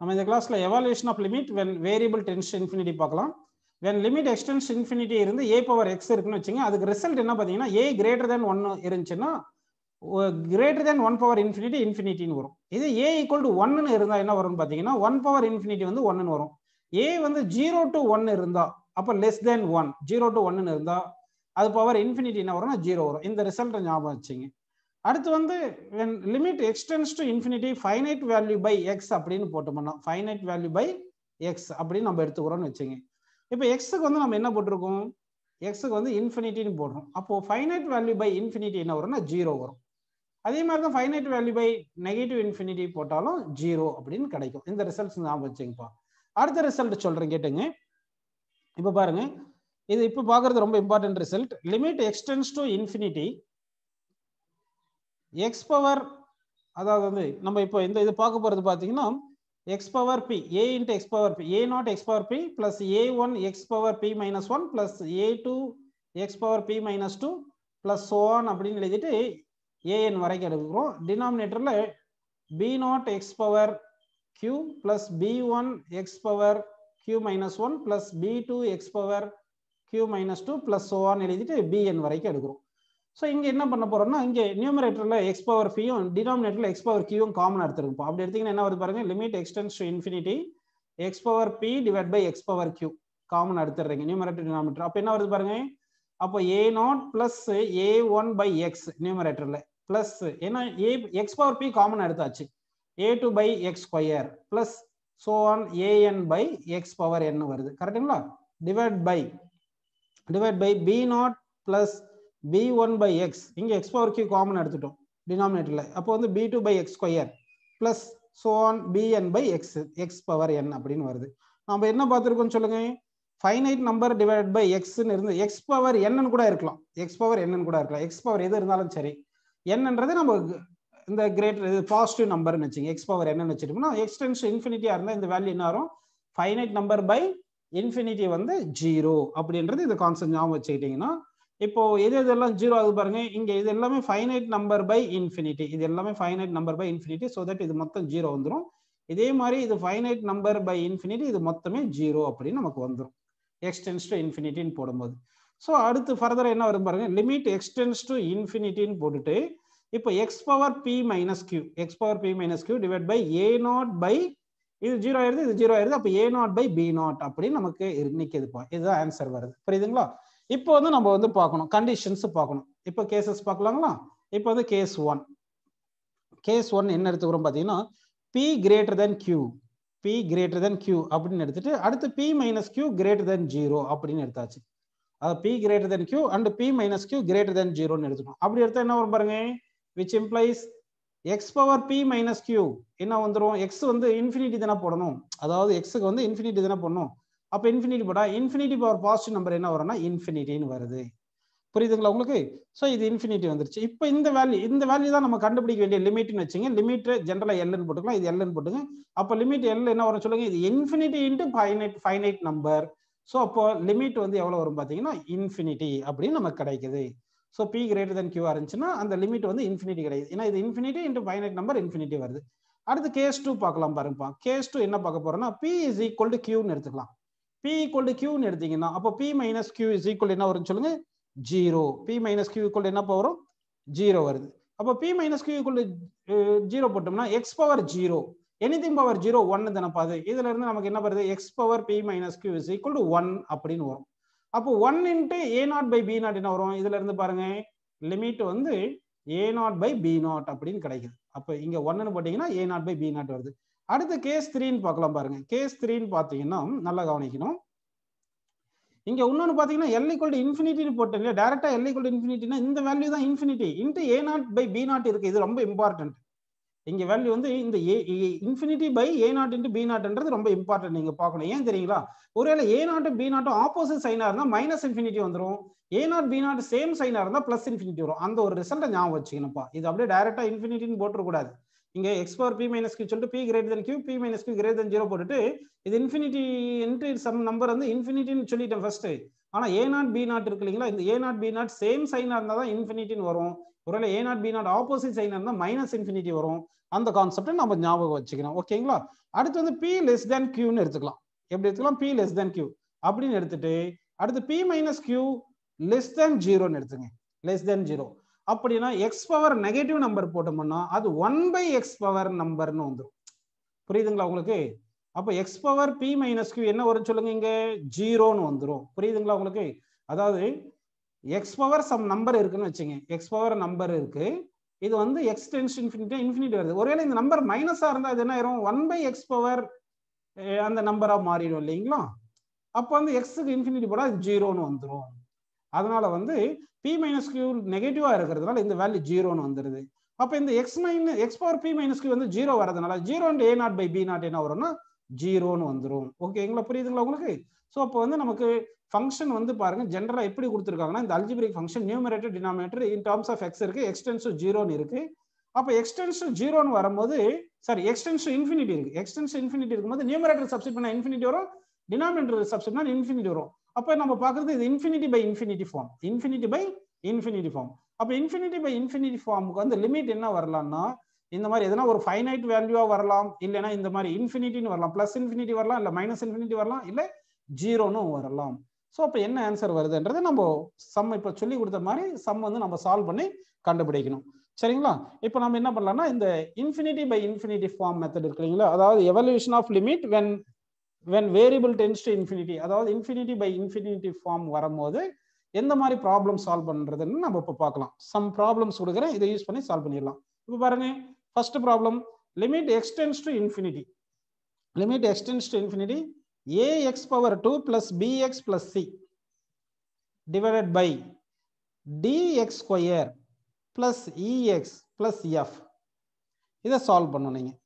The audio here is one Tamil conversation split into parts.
நம்ம இந்த கிளாஸ்ல evaluation of limit when variable tends infinity பார்க்கலாம் வென் லிமிட் எக்ஸ்டென்ஸ் இன்ஃபினிட்டி இருந்து ஏ பவர் எக்ஸ் இருக்குன்னு வச்சுங்க அதுக்கு ரிசல்ட் என்ன பார்த்தீங்கன்னா ஏ கிரேட்டர் தேன் ஒன் இருந்துச்சுன்னா greater than one power infinity இன்ஃபினிட்டின்னு வரும் இது ஏ ஈக்குவல் டு ஒன்னு இருந்தால் என்ன வரும்னு பார்த்தீங்கன்னா ஒன் பவர் இன்ஃபினிட்டி வந்து ஒன்னு வரும் ஏ வந்து ஜீரோ டு ஒன் இருந்தால் அப்போ less than one zero to ஒன்னு இருந்தால் அது பவர் இன்ஃபினிட்டி என்ன வரும்னா ஜீரோ வரும் இந்த ரிசல்ட்டை ஞாபகம் வச்சுங்க அடுத்து வந்து limit x tends to infinity finite value by x அப்படின்னு பண்ணோம் ஃபைனைட் வேல்யூ பை எக்ஸ் அப்படின்னு நம்ம எடுத்துக்கிறோம்னு வச்சுங்க இப்போ எக்ஸுக்கு வந்து நம்ம என்ன போட்டிருக்கோம் எக்ஸுக்கு வந்து இன்ஃபினிட்டின்னு போடுறோம் அப்போது ஃபைனைட் வேல்யூ பை இன்ஃபினிட்டி என்ன வரும்னா ஜீரோ வரும் அதே மாதிரி தான் finite value by negative infinity போட்டாலும் ஜீரோ அப்படின்னு கிடைக்கும் இந்த ரிசல்ட்ஸ் நான் வச்சுங்கப்பா அடுத்த ரிசல்ட் சொல்கிறேன் கேட்டுங்க இப்போ பாருங்க இது இப்போ பார்க்குறது ரொம்ப important result limit x tends to infinity x power அதாவது வந்து நம்ம இப்போ இந்த இது பார்க்க போகிறது பார்த்தீங்கன்னா x power b a into x power b a not x power b plus a one x power b minus one plus a two x power b minus two plus one அப்படின்னு எழுதிட்டு ஏஎன் வரைக்கும் எடுக்கிறோம் டினாமினேட்டரில் b not x power plus b one x power q minus one plus b two x power q minus two plus one எழுதிட்டு பிஎன் வரைக்கும் எடுக்கிறோம் ஸோ இங்கே என்ன பண்ண போகிறோம்னா இங்கே நியூமரேட்டரில் எக்ஸ் பவர் ஃபியும் டினாமினேட்டரில் எக்ஸ் பவர் கியூவும் காமனாக எடுத்துருப்போம் அப்படி எடுத்திங்கன்னா என்ன வருது பாருங்கள் limit x tends to infinity x power p divide by x power q common எடுத்துடுறீங்க நியூமரேட்டர் டினாமினேட்டர் அப்போ என்ன வருது பாருங்க அப்போ a nought plus a one by x நியூமரேட்டரில் ப்ளஸ் ஏன்னா a x power p common எடுத்தாச்சு a two by x square plus so on a n by x power என்ன வருது கரெக்டுங்களா divide by divide by b nought plus b one by x இங்கே எக்ஸ் பவர் கியூ காமன் எடுத்துட்டோம் டினாமினேட்டரில் அப்போ வந்து b two by x square plus so on b n by x x power n அப்படின்னு வருது நம்ம என்ன பார்த்துருக்கோம் சொல்லுங்க ஃபைனைட் நம்பர் டிவைட் பை எக்ஸ்ன்னு இருந்து எக்ஸ் பவர் என்னன்னு கூட இருக்கலாம் எக்ஸ் பவர் என்னன்னு கூட இருக்கலாம் எக்ஸ் பவர் எது இருந்தாலும் சரி என்னன்றது நம்ம இந்த கிரேட் இது பாசிட்டிவ் நம்பர்னு வச்சுங்க எக்ஸ் பவர் என்னன்னு வச்சுட்டோம்னா எக்ஸ் டென்ஸ் இன்ஃபினிட்டியாக இருந்தால் இந்த வேல்யூ என்ன வரும் ஃபைனைட் நம்பர் பை இன்ஃபினிட்டி வந்து ஜீரோ அப்படின்றது இந்த கான்செப்ட் ஞாபகம் வச்சுக்கிட்டிங்கன்னா இப்போ எது எதெல்லாம் ஜீரோ ஆகுது பாருங்க இங்க இது எல்லாமே ஃபைனைட் நம்பர் பை இன்ஃபினிட்டி இது எல்லாமே finite number by infinity so that இது மொத்தம் ஜீரோ வந்துடும் இதே மாதிரி இது ஃபைனைட் நம்பர் பை இன்ஃபினிட்டி இது மொத்தமே ஜீரோ அப்படின்னு நமக்கு வந்துடும் எக்ஸ்டென்ஸ் டு இன்ஃபினிட்டின்னு போடும்போது ஸோ அடுத்து ஃபர்தராக என்ன வரும் பாருங்க லிமிட் எக்ஸ்டென்ஸ் டு இன்ஃபினிட்டின்னு போட்டுட்டு இப்போ x power b minus q x power b minus q divide by a not by இது ஜீரோ ஆயிருது இது ஜீரோ ஆயிருது அப்போ a not by b not அப்படின்னு நமக்கு நிற்கிதுப்பா இதுதான் ஆன்சர் வருது புரியுதுங்களா இப்போ வந்து நம்ம வந்து பார்க்கணும் கண்டிஷன்ஸ் பார்க்கணும் இப்போ கேசஸ் பார்க்கலாங்களா இப்போ வந்து கேஸ் ஒன் கேஸ் ஒன் என்ன எடுத்துக்கிறோம் பார்த்தீங்கன்னா b greater than q b greater than q அப்படின்னு எடுத்துட்டு அடுத்து b minus q greater than zero அப்படின்னு எடுத்தாச்சு அதாவது b greater than q and b minus q greater than ஜீரோன்னு எடுத்துக்கணும் அப்படி எடுத்தா என்ன வரும் பாருங்க which implies x power b minus q என்ன வந்துடும் எக்ஸ் வந்து இன்ஃபினிட்டி தானே போடணும் அதாவது எக்ஸுக்கு வந்து இன்ஃபினிட்டி தானே போடணும் அப்போ இன்ஃபினிட்டி போட்டால் இன்ஃபினிட்டி பவர் பாசிட்டிவ் நம்பர் என்ன வரும்னா இன்ஃபினிட்டின்னு வருது புரியுதுங்களா உங்களுக்கு ஸோ இது இன்ஃபினிட்டி வந்துருச்சு இப்போ இந்த வேல்யூ இந்த வேல்யூ தான் நம்ம கண்டுபிடிக்க வேண்டிய லிமிட்னு வச்சுங்க லிமிட் ஜென்ரலாக எல்லுன்னு போட்டுக்கலாம் இது எல்லுன்னு போட்டுங்க அப்போ லிமிட் எல் என்ன வரும் சொல்லுங்க இது infinity into finite finite number so அப்போ லிமிட் வந்து எவ்வளோ வரும் பார்த்தீங்கன்னா இன்ஃபினிட்டி அப்படின்னு நமக்கு கிடைக்குது ஸோ பி கிரேட்டர் தென் கியூஆர் இருந்துச்சுன்னா அந்த லிமிட் வந்து இன்ஃபினிட்டி கிடையாது ஏன்னா இது infinity into finite number infinity வருது அடுத்து கேஸ் டூ பார்க்கலாம் பாருங்கப்பா கேஸ் டூ என்ன பார்க்க போறோம்னா பி இஸ் ஈக்குவல் டு கியூன்னு எடுத்துக்கலாம் பி ஈக்குவல் டு கியூன்னு எடுத்தீங்கன்னா அப்போ b minus q is equal என்ன வரும்னு சொல்லுங்க zero b minus q equal என்ன வரும் ஜீரோ வருது அப்போ b minus q equal zero போட்டோம்னா x power zero anything power zero ஒன்னு தானப்பாது இதுல இருந்து நமக்கு என்ன வருது x power b minus q is equal to one அப்படின்னு வரும் அப்போ one into a not by b not என்ன வரும் இதுல இருந்து பாருங்க லிமிட் வந்து a not by b not அப்படின்னு கிடைக்குது அப்போ இங்க ஒன்னு போட்டீங்கன்னா a not by b not வருது அடுத்து கேஸ் த்ரீன்னு பார்க்கலாம் பாருங்க கேஸ் த்ரீன்னு பார்த்தீங்கன்னா நல்லா கவனிக்கணும் இங்க இன்னொன்று பார்த்தீங்கன்னா எல் ஈக்குவல் இன்ஃபினிட்டின்னு போட்டு இல்லையா டேரக்டா எல்லை இன்ஃபினிட்டினா இந்த வேல்யூ தான் infinity into a not by b not இருக்கு இது ரொம்ப இம்பார்ட்டன்ட் இங்க வேல்யூ வந்து இந்த a infinity by a not into b நாட்ன்றது ரொம்ப இம்பார்ட்டன்ட் நீங்க பார்க்கணும் ஏன் தெரியுங்களா ஒருவேளை ஏ நாட்டும் பி நாட்டும் ஆப்போசிட் சைனா இருந்தால் மைனஸ் இன்ஃபினிட்டி வந்துடும் a not b not same சைனா இருந்தால் பிளஸ் இன்ஃபினிட்டி வரும் அந்த ஒரு ரிசல்ட்டை ஞாபகம் வச்சுக்கணும்ப்பா இது அப்படியே டேரக்டா இன்ஃபினிட்டின்னு போட்டுக்கூடாது இங்கே x power b minus q சொல்லிட்டு b great than q b minus q great than zero போட்டுட்டு இது இன்ஃபினிட்டி சம் நம்பர் வந்து இன்ஃபினிட்டின்னு சொல்லிட்டேன் ஃபர்ஸ்ட் ஆனால் ஏ நாட் பி நாட் இருக்கு இல்லைங்களா இந்த a not b not same சைனாக இருந்தால் தான் இன்ஃபினிட்டின்னு வரும் ஒருவேளை a not b not opposite சைனாக இருந்தால் மைனஸ் இன்ஃபினிட்டி வரும் அந்த கான்செப்டை நம்ம ஞாபகம் வச்சுக்கணும் ஓகேங்களா அடுத்து வந்து பி லெஸ் தேன் கியூன்னு எடுத்துக்கலாம் எப்படி எடுத்துக்கலாம் பி லெஸ் தேன் கியூ அப்படின்னு எடுத்துட்டு அடுத்து b minus q less than ஜீரோன்னு எடுத்துங்க லெஸ் தேன் ஜீரோ அப்படின்னா எக்ஸ் பவர் நெகட்டிவ் நம்பர் போட்டோம்னா அது ஒன் பை எக்ஸ் பவர் நம்பர்னு வந்துடும் புரியுதுங்களா உங்களுக்கு அப்போ x power b minus q என்ன வரும் சொல்லுங்க இங்கே ஜீரோன்னு வந்துடும் புரியுதுங்களா உங்களுக்கு அதாவது எக்ஸ் பவர் சம் நம்பர் இருக்குன்னு வச்சுங்க எக்ஸ் பவர் நம்பர் இருக்கு இது வந்து எக்ஸ் டென்ஸ் இன்ஃபினிட்டி இன்ஃபினிட்டி வருது ஒருவேளை இந்த நம்பர் மைனஸாக இருந்தால் அது என்ன ஆயிரும் ஒன் பை எக்ஸ் பவர் அந்த நம்பராக மாறிடும் இல்லைங்களா அப்போ வந்து எக்ஸுக்கு இன்ஃபினிட்டி போட அது ஜீரோன்னு வந்துடும் அதனால வந்து பி மைனஸ் கியூ நெகட்டிவாக இருக்கிறதுனால இந்த வேல்யூ ஜீரோன்னு வந்துடுது அப்போ இந்த x minus x power b minus q வந்து ஜீரோ வரதுனால zero a not by b not என்ன வரும்னா ஜீரோன்னு வந்துடும் ஓகேங்களா புரியுதுங்களா உங்களுக்கு ஸோ அப்போ வந்து நமக்கு ஃபங்க்ஷன் வந்து பாருங்க ஜென்ரலாக எப்படி கொடுத்துருக்காங்கன்னா இந்த algebraic function numerator denominator in terms of x இருக்கு எக்ஸ்டென்ஸ் ஜீரோன்னு இருக்கு அப்போ எக்ஸ்டென்ஸ் ஜீரோன்னு வரும்போது சாரி எக்ஸ்டென்ஸ் இன்ஃபினிட்டி இருக்கு எக்ஸ்டென்ஸ் இன்ஃபினிட்டி இருக்கும்போது நியூமரேட்டர் சப்ஸ்டிட் பண்ணால் இன்ஃபினிட்டி வரும் டினாமினேட்டர் சப்ஸ்டிட் பண்ணால் இன்ஃபினிட்டி வரும் அப்போ நம்ம பாக்குறது இது infinity by infinity form infinity by infinity form அப்போ இன்ஃபினிட்டி பை இன்ஃபினிட்டி ஃபார்முக்கு வந்து லிமிட் என்ன வரலாம்னா இந்த மாதிரி எதனா ஒரு ஃபைனைட் வேல்யூவாக வரலாம் இல்லைன்னா இந்த மாதிரி இன்ஃபினிட்டின்னு வரலாம் ப்ளஸ் இன்ஃபினிட்டி வரலாம் இல்லை மைனஸ் இன்ஃபினிட்டி வரலாம் இல்லை ஜீரோன்னு வரலாம் ஸோ அப்போ என்ன ஆன்சர் வருதுன்றது நம்ம சம் இப்போ சொல்லி கொடுத்த மாதிரி சம் வந்து நம்ம சால்வ் பண்ணி கண்டுபிடிக்கணும் சரிங்களா இப்போ நம்ம என்ன பண்ணலாம்னா இந்த infinity by infinity form method இருக்கு இல்லைங்களா அதாவது evolution of limit when when variable tends to infinity அதாவது இன்ஃபினிட்டி பை இன்ஃபினிட்டி ஃபார்ம் வரும்போது எந்த மாதிரி ப்ராப்ளம் சால்வ் பண்ணுறதுன்னு நம்ம இப்போ பார்க்கலாம் சம் ப்ராப்ளம்ஸ் கொடுக்குறேன் இதை யூஸ் பண்ணி சால்வ் பண்ணிடலாம் இப்போ பாருங்க first problem limit x tends to infinity limit x tends to infinity a x power two plus b x plus c divided by d x square plus e x plus f இதை சால்வ் பண்ணணும் நீங்கள்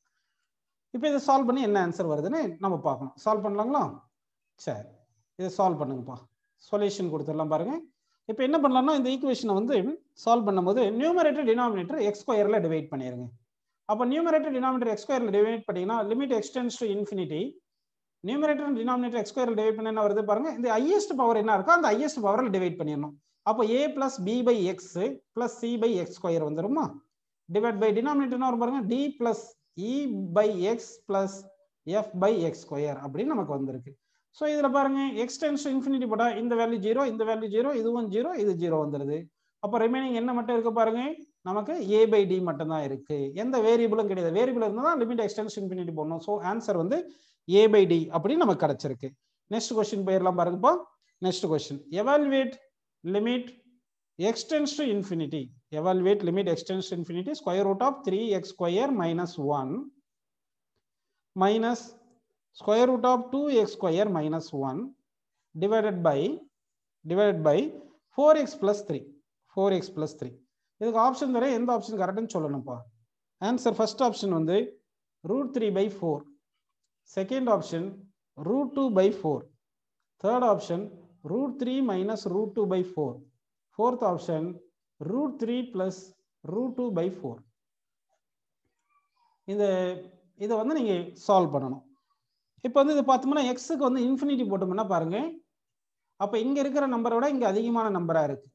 இப்போ இதை சால்வ் பண்ணி என்ன ஆன்சர் வருதுன்னு நம்ம பார்க்கணும் சால்வ் பண்ணலாங்களா சரி இதை சால்வ் பண்ணுங்கப்பா சொல்யூஷன் கொடுத்துடலாம் பாருங்க இப்போ என்ன பண்ணலாம்னா இந்த ஈக்குவேஷனை வந்து சால்வ் பண்ணும்போது நியூமரேட்டர் டினாமினேட்டர் எக்ஸ் டிவைட் பண்ணிடுங்க அப்போ நியூமரேட்டர் டினாமினேட்டர் எக்ஸ் டிவைட் பண்ணிங்கன்னா limit x tends to infinity numerator denominator x divide பண்ண என்ன வருது பாருங்க இந்த ஹையஸ்ட் பவர் என்ன இருக்கோ அந்த ஹையஸ்ட் பவரில் டிவைட் பண்ணிடணும் அப்போ a plus b by x plus c by x square வந்துருமா டிவைட் பை டினாமினேட்டர்னா பாருங்க d plus e by x plus f by x square அப்படின்னு நமக்கு வந்திருக்கு ஸோ இதில் பாருங்க எக்ஸ்டென்ஸ் டென்ஸ் இன்ஃபினிட்டி போட்டால் இந்த வேல்யூ ஜீரோ இந்த வேல்யூ ஜீரோ இதுவும் ஜீரோ இது ஜீரோ வந்துடுது அப்போ ரிமைனிங் என்ன மட்டும் இருக்கு பாருங்க நமக்கு ஏ பை டி மட்டும் இருக்கு எந்த வேரியபிளும் கிடையாது வேரியபிள் இருந்தால் தான் லிமிட் எக்ஸ்டென்ஸ் இன்ஃபினிட்டி போடணும் ஸோ ஆன்சர் வந்து ஏ பை டி அப்படின்னு நமக்கு கிடச்சிருக்கு நெக்ஸ்ட் கொஸ்டின் போயிடலாம் பாருங்கப்பா next question evaluate limit x tends to infinity evaluate limit extends to infinity square root of 3x square minus 1 minus square root of 2x square minus 1 divided by divided by 4x plus 3 4x plus 3 இதுக்கு ஆப்ஷன் தரேன் எந்த ஆப்ஷன் கரெக்டுன்னு சொல்லணும்ப்பா ஆன்சர் ஃபர்ஸ்ட் ஆப்ஷன் வந்து root three by four second option root two by four third option root three minus root two by four fourth option root 3 plus root 2 by 4 இந்த இதை வந்து நீங்கள் சால்வ் பண்ணணும் இப்போ வந்து இது பார்த்தோம்னா எக்ஸுக்கு வந்து இன்ஃபினிட்டி போட்டோம்னா பாருங்கள் அப்போ இங்கே இருக்கிற நம்பரை விட இங்கே அதிகமான நம்பராக இருக்குது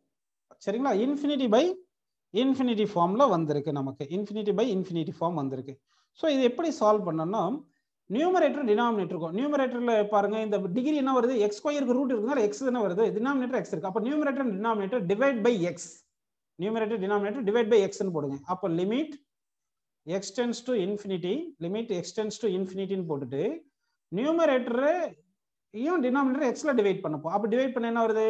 சரிங்களா இன்ஃபினிட்டி பை இன்ஃபினிட்டி ஃபார்மில் வந்திருக்கு நமக்கு இன்ஃபினிட்டி பை இன்ஃபினிட்டி ஃபார்ம் வந்திருக்கு ஸோ இது எப்படி சால்வ் பண்ணோம்னா நியூமரேட்டர் டினாமினேட்டர் இருக்கும் நியூமரேட்டரில் பாருங்கள் இந்த டிகிரி என்ன வருது எக்ஸ் ஸ்கொயருக்கு ரூட் இருக்குதுனால எக்ஸ் என்ன வருது டினாமினேட்டர் எக்ஸ் இருக்குது அப்போ numerator denominator divide by x numerator denominator divide by எக்ஸ்ன்னு போடுங்க அப்போ limit x tends to infinity limit x tends to இன்ஃபினிட்டின்னு போட்டுட்டு ஐயோ டினாமினேட்டர் எக்ஸில் டிவைட் பண்ணப்போம் அப்போ டிவைட் பண்ண என்ன வருது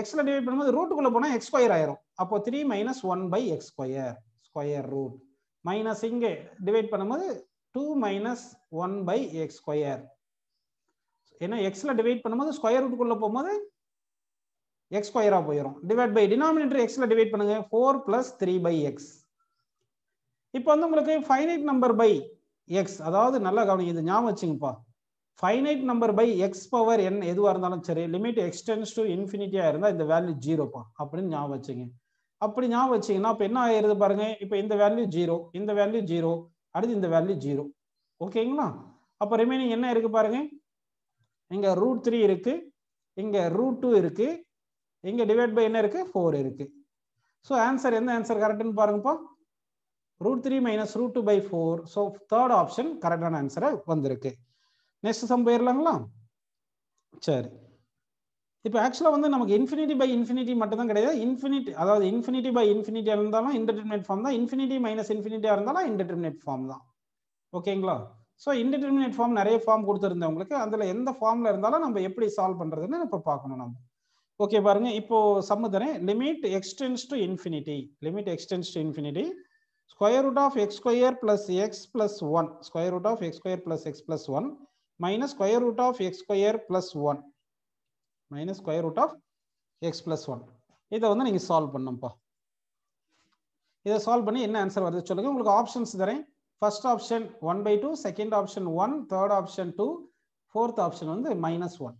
எக்ஸில் டிவைட் பண்ணும்போது ரூட்டுக்குள்ளே போனால் எக்ஸ் ஸ்கொயர் ஆயிரும் அப்போ three minus one by x square square root minus இங்கே டிவைட் பண்ணும்போது two minus one by x square ஏன்னா எக்ஸில் டிவைட் பண்ணும்போது ஸ்கொயர் ரூட்டுக்குள்ளே போகும்போது எக்ஸ் ஸ்கொயராக போயிடும் டிவைட் பை டினாமினேட்டர் எக்ஸில் டிவைட் பண்ணுங்கள் four plus three by x இப்போ வந்து உங்களுக்கு ஃபைனைட் நம்பர் பை எக்ஸ் அதாவது நல்லா கவனிங்க இது ஞாபகம் வச்சுங்கப்பா finite number by x power n எதுவாக இருந்தாலும் சரி லிமிட் எக்ஸ்டென்ஸ் டு இன்ஃபினிட்டியாக இருந்தால் இந்த வேல்யூ ஜீரோப்பா அப்படின்னு ஞாபகம் வச்சுங்க அப்படி ஞாபகம் வச்சிங்கன்னா இப்போ என்ன ஆயிருது பாருங்க இப்போ இந்த வேல்யூ ஜீரோ இந்த வேல்யூ ஜீரோ அடுத்து இந்த வேல்யூ ஜீரோ ஓகேங்களா அப்போ ரிமைனிங் என்ன இருக்குது பாருங்க இங்கே ரூட் த்ரீ இருக்குது இங்கே ரூட் டூ இருக்குது இங்க டிவைட் பை என்ன இருக்குது ஃபோர் இருக்குது ஸோ ஆன்சர் எந்த ஆன்சர் கரெக்டுன்னு பாருங்கப்போ root three minus root two by four so third option கரெக்டான ஆன்சரை வந்திருக்கு நெக்ஸ்ட் சம் போயிடலாங்களா சரி இப்போ ஆக்சுவலாக வந்து நமக்கு இன்ஃபினிட்டி பை இன்ஃபினிட்டி மட்டும் தான் கிடையாது இன்ஃபினிட்டி அதாவது இன்ஃபினிட்டி பை இன்ஃபினிட்டி இருந்தாலும் இன்டர்டிமினேட் ஃபார்ம் தான் இன்ஃபினிட்டி மைனஸ் இன்ஃபினிட்டியாக இருந்தாலும் இன்டர்டிமினேட் ஃபார்ம் தான் ஓகேங்களா ஸோ இன்டர்டெர்மினேட் ஃபார்ம் நிறைய ஃபார்ம் கொடுத்துருந்தேன் உங்களுக்கு அதில் எந்த ஃபார்மில் இருந்தாலும் நம்ம எப்படி சால்வ் பண்ணுறதுன்னு இப்போ பார்க்கணும் நம்ம ஓகே பாருங்க இப்போ சம்மதனே limit x tends to infinity limit x tends to infinity square root of x square plus x plus one square root of x square plus x plus one minus square root of x square plus one minus square root of x plus one இதை வந்து நீங்கள் சால்வ் பண்ணும்ப்பா இதை சால்வ் பண்ணி என்ன ஆன்சர் வருது சொல்லுங்கள் உங்களுக்கு ஆப்ஷன்ஸ் தரேன் first option one by two second option one third option two fourth option வந்து மைனஸ் ஒன்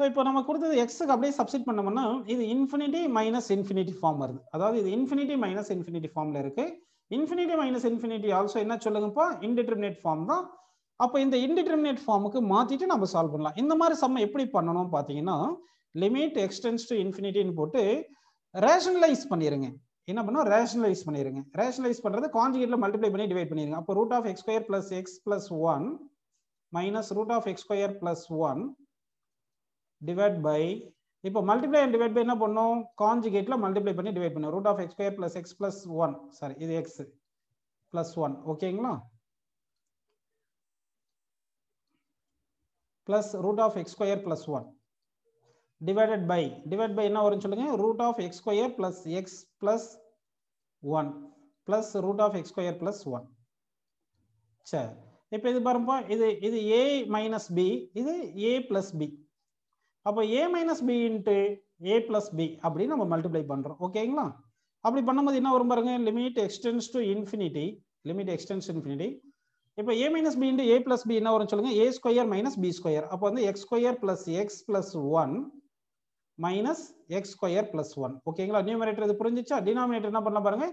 ஸோ இப்போ நம்ம கொடுத்தது எக்ஸுக்கு அப்படியே சப்ஸ்டிட் பண்ணோம்னா இது இன்ஃபினிட்டி மைனஸ் இன்ஃபினிட்டி ஃபார்ம் வருது அதாவது இது இன்ஃபினிட்டி மைனஸ் இன்ஃபினிட்டி ஃபார்மில் இருக்குது இன்ஃபினிட்டி மைனஸ் இன்ஃபினிட்டி ஆல்சோ என்ன சொல்லுங்கப்பா இன்டிட்டர்மினேட் ஃபார்ம் தான் அப்போ இந்த இன்டிட்டர்மினேட் ஃபார்முக்கு மாற்றிட்டு நம்ம சால்வ் பண்ணலாம் இந்த மாதிரி சம்ம எப்படி பண்ணணும் பார்த்தீங்கன்னா லிமிட் எக்ஸ்டென்ஸ் டு இன்ஃபினிட்டின்னு போட்டு ரேஷனலைஸ் பண்ணிடுங்க என்ன பண்ணோம் ரேஷனலைஸ் பண்ணிடுங்க ரேஷனலைஸ் பண்ணுறது கான்ஜுகேட்ல மல்டிப்ளை பண்ணி டிவைட் பண்ணிடுங்க அப்போ root of x square plus x plus one minus root of x square plus one divide by இப்போ மல்டிப்ளை அண்ட் டிவைட் பை என்ன பண்ணோம் காஞ்சுகேட்ல மல்டிப்ளை பண்ணி டிவைட் பண்ணும் root of x square plus x plus one sorry இது எக்ஸ் பிளஸ் ஒன் ஓகேங்களா plus root of x square plus one divided by divide by என்ன வரும்னு சொல்லுங்க root of x square plus x plus one plus root of x square plus one சரி இப்போ இது பாருப்பா இது இது ஏ மைனஸ் பி இது ஏ பிளஸ் பி அப்போ a minus b into a plus b அப்படின்னு நம்ம மல்டிப்ளை பண்ணுறோம் ஓகேங்களா அப்படி பண்ணும்போது என்ன வரும் பாருங்க limit x tends to infinity limit x tends infinity இப்போ a minus b into a plus b என்ன வரும் சொல்லுங்கள் a square minus b square அப்போ வந்து x square plus x plus one minus x square plus one ஓகேங்களா நியூமரேட்டர் இது புரிஞ்சிச்சா டினாமினேட்டர் என்ன பண்ண பாருங்க